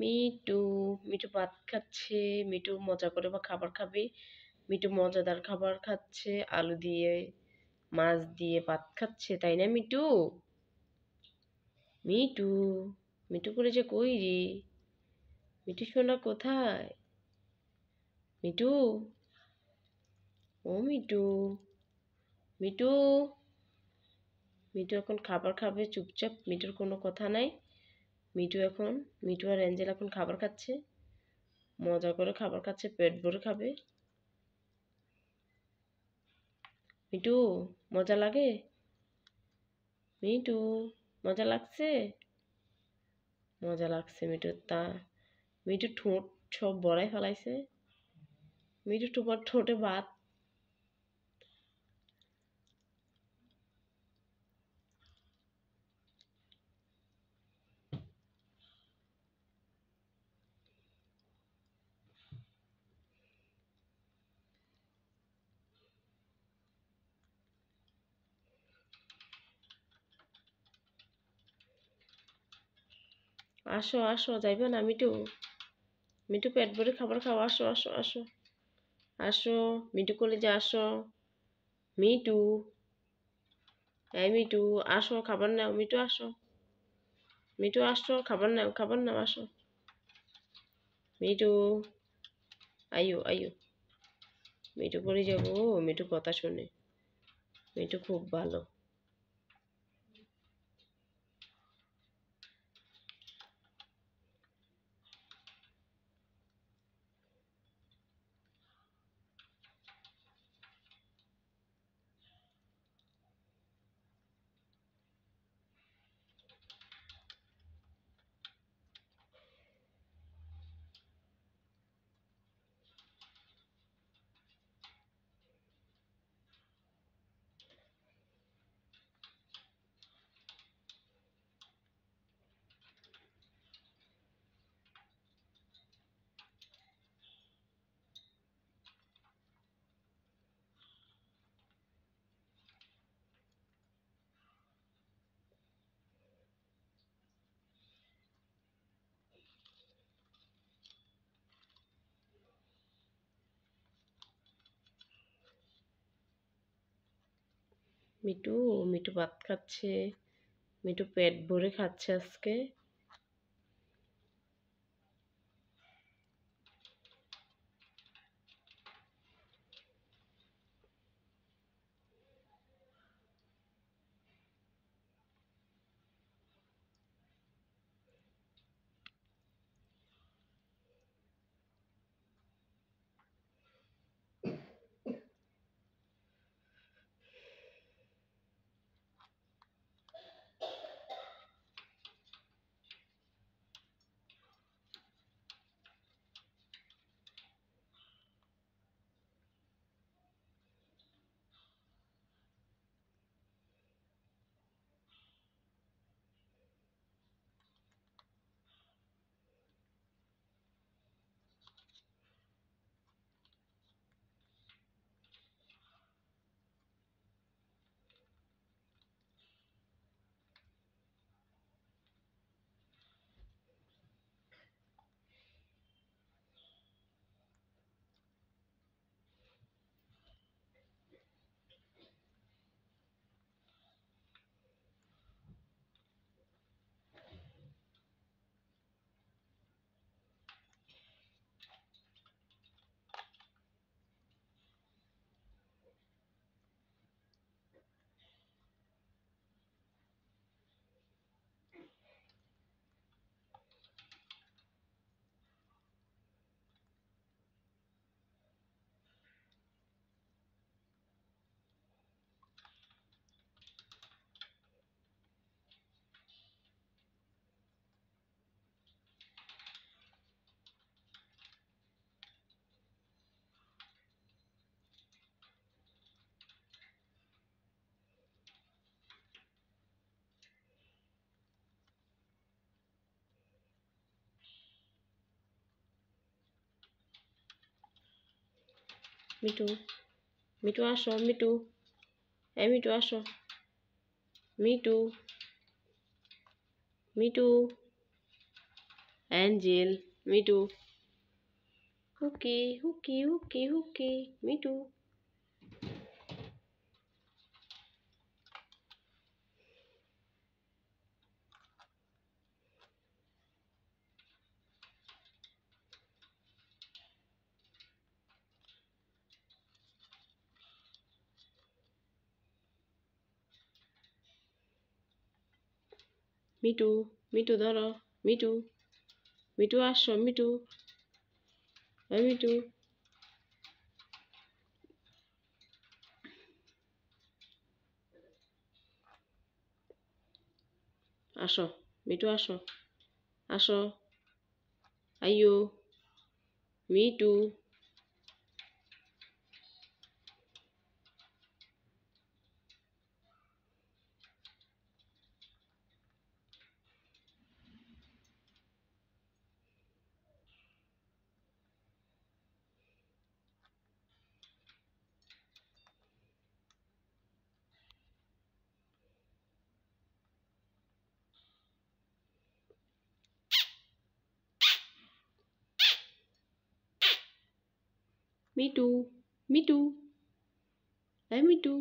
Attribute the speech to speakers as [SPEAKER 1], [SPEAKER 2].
[SPEAKER 1] Me too me too ভাত খাচ্ছে me too মজা করে বা খাবার খাবে মিটু মজাদার খাবার খাচ্ছে আলু দিয়ে মাছ দিয়ে ভাত খাচ্ছে তাই না মিটু মিটু মিটু করে যে কই রে মিটু সোনা কোথায় মিটু ও মিটু মিটু মিটু এখন খাবার খাবে চুপচাপ মিটুর কোনো কথা নাই মিঠু এখন মিঠু আর অ্যাঞ্জেল এখন খাবার খাচ্ছে মজা করে খাবার খাচ্ছে পেট ভরে খাবে মিঠু মজা লাগে মিঠু মজা লাগছে মজা লাগছে মিঠু তা মিঠু ঠোঁট সব বড়াই ফেলাইছে মিঠু তোমার ঠোঁটে ভাত আসো আসো যাইবে না মিটু মিটু পেট ভরে খাবার খাও আসো আসো আসো আসো মিটু কলেজে আসো মিটু হ্যাঁ মিটু আসো খাবার নাও মিটু আসো মিটু আসো খাবার নাও খাবার নাও আসো মিটু আইও আইও মিটু পড়ে যাবো মিটু কথা শুনে মিটু খুব ভালো মিটু মিটু ভাত খাচ্ছে মিটু পেট ভরে খাচ্ছে আজকে mito mito aṣọ mito ẹ mito aṣọ mito mito angel mito hooky hooky hooky hooky mito. Mitu Mitu ধরো মিটু মিটু আসো মিটু মিটু আসো মিটু আসো আসো আইয়ো Mitu Me too. Me too. I'm me too.